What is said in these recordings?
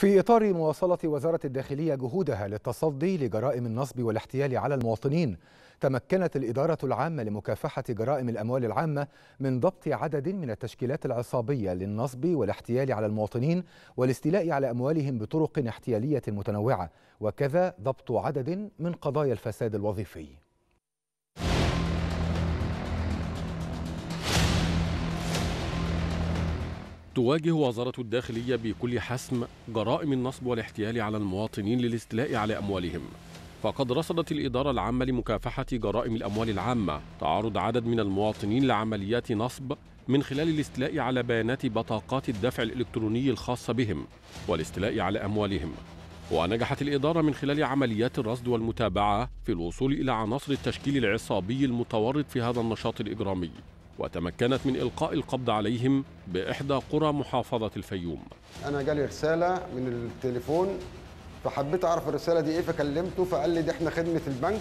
في إطار مواصلة وزارة الداخلية جهودها للتصدي لجرائم النصب والاحتيال على المواطنين تمكنت الإدارة العامة لمكافحة جرائم الأموال العامة من ضبط عدد من التشكيلات العصابية للنصب والاحتيال على المواطنين والاستيلاء على أموالهم بطرق احتيالية متنوعة وكذا ضبط عدد من قضايا الفساد الوظيفي تواجه وزارة الداخلية بكل حسم جرائم النصب والاحتيال على المواطنين للاستيلاء على أموالهم فقد رصدت الإدارة العامة لمكافحة جرائم الأموال العامة تعرض عدد من المواطنين لعمليات نصب من خلال الاستيلاء على بيانات بطاقات الدفع الإلكتروني الخاصة بهم والاستيلاء على أموالهم ونجحت الإدارة من خلال عمليات الرصد والمتابعة في الوصول إلى عناصر التشكيل العصابي المتورط في هذا النشاط الإجرامي وتمكنت من إلقاء القبض عليهم بإحدى قرى محافظة الفيوم أنا جالي رسالة من التليفون فحبيت أعرف الرسالة دي إيه فكلمته فقال لي دي إحنا خدمة البنك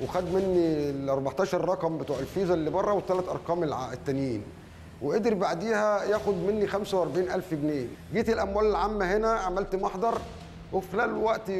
وخد مني ال 14 رقم بتوع الفيزا اللي بره والثلاث أرقام التانيين وقدر بعديها ياخد مني 45000 جنيه جيت الأموال العامة هنا عملت محضر وفي خلال وقت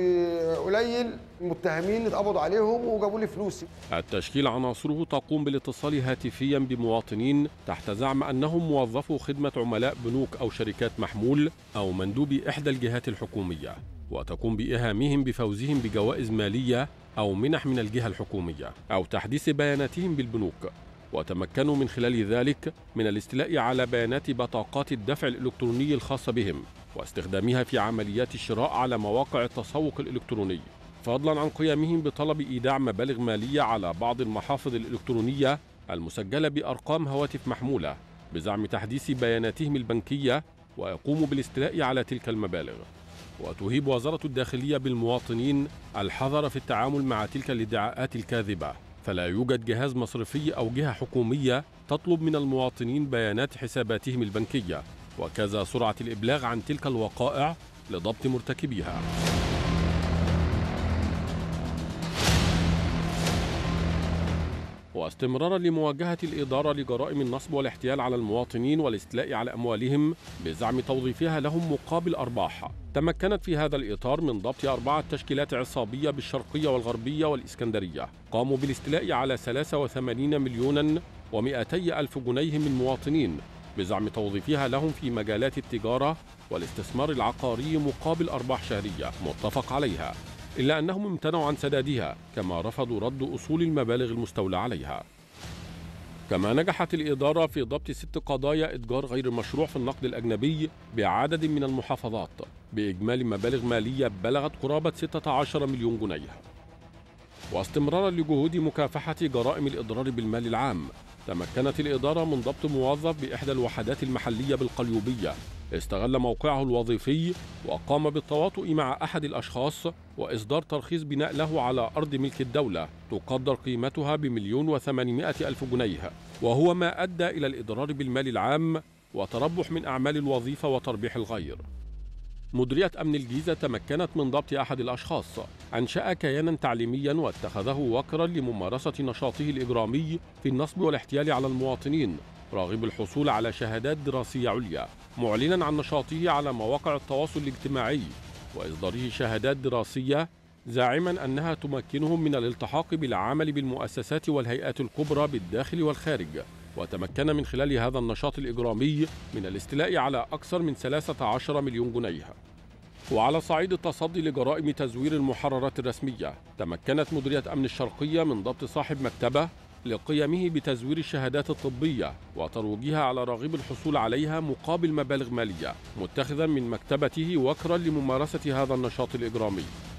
قليل المتهمين اتقبضوا عليهم وجابوا لي فلوسي التشكيل عناصره تقوم بالاتصال هاتفيا بمواطنين تحت زعم انهم موظفو خدمه عملاء بنوك او شركات محمول او مندوبي احدى الجهات الحكوميه وتقوم بايهامهم بفوزهم بجوائز ماليه او منح من الجهه الحكوميه او تحديث بياناتهم بالبنوك وتمكنوا من خلال ذلك من الاستيلاء على بيانات بطاقات الدفع الالكتروني الخاصه بهم واستخدامها في عمليات الشراء على مواقع التسوق الإلكتروني فضلا عن قيامهم بطلب إيداع مبالغ مالية على بعض المحافظ الإلكترونية المسجلة بأرقام هواتف محمولة بزعم تحديث بياناتهم البنكية ويقوموا بالاستيلاء على تلك المبالغ وتهيب وزارة الداخلية بالمواطنين الحذر في التعامل مع تلك الادعاءات الكاذبة فلا يوجد جهاز مصرفي أو جهة حكومية تطلب من المواطنين بيانات حساباتهم البنكية وكذا سرعة الإبلاغ عن تلك الوقائع لضبط مرتكبيها واستمرارا لمواجهة الإدارة لجرائم النصب والاحتيال على المواطنين والاستلاء على أموالهم بزعم توظيفها لهم مقابل أرباح تمكنت في هذا الإطار من ضبط أربعة تشكيلات عصابية بالشرقية والغربية والإسكندرية قاموا بالاستلاء على 83 مليونا و200 ألف جنيه من مواطنين بزعم توظيفها لهم في مجالات التجارة والاستثمار العقاري مقابل أرباح شهرية متفق عليها إلا أنهم امتنعوا عن سدادها كما رفضوا رد أصول المبالغ المستولى عليها كما نجحت الإدارة في ضبط ست قضايا إتجار غير مشروع في النقد الأجنبي بعدد من المحافظات بإجمالي مبالغ مالية بلغت قرابة 16 مليون جنيه واستمرارا لجهود مكافحة جرائم الإضرار بالمال العام تمكنت الإدارة من ضبط موظف بإحدى الوحدات المحلية بالقليوبية استغل موقعه الوظيفي وقام بالتواطؤ مع أحد الأشخاص وإصدار ترخيص بناء له على أرض ملك الدولة تقدر قيمتها بمليون وثمانمائة ألف جنيه وهو ما أدى إلى الإضرار بالمال العام وتربح من أعمال الوظيفة وتربيح الغير مديرية أمن الجيزة تمكنت من ضبط أحد الأشخاص أنشأ كيانا تعليميا واتخذه وكرا لممارسة نشاطه الإجرامي في النصب والاحتيال على المواطنين راغب الحصول على شهادات دراسية عليا معلنا عن نشاطه على مواقع التواصل الاجتماعي وإصداره شهادات دراسية زاعما أنها تمكنهم من الالتحاق بالعمل بالمؤسسات والهيئات الكبرى بالداخل والخارج وتمكن من خلال هذا النشاط الإجرامي من الاستيلاء على أكثر من 13 مليون جنيه وعلى صعيد التصدي لجرائم تزوير المحررات الرسمية تمكنت مديرية أمن الشرقية من ضبط صاحب مكتبة لقيمه بتزوير الشهادات الطبية وترويجها على راغب الحصول عليها مقابل مبالغ مالية متخذا من مكتبته وكرا لممارسة هذا النشاط الإجرامي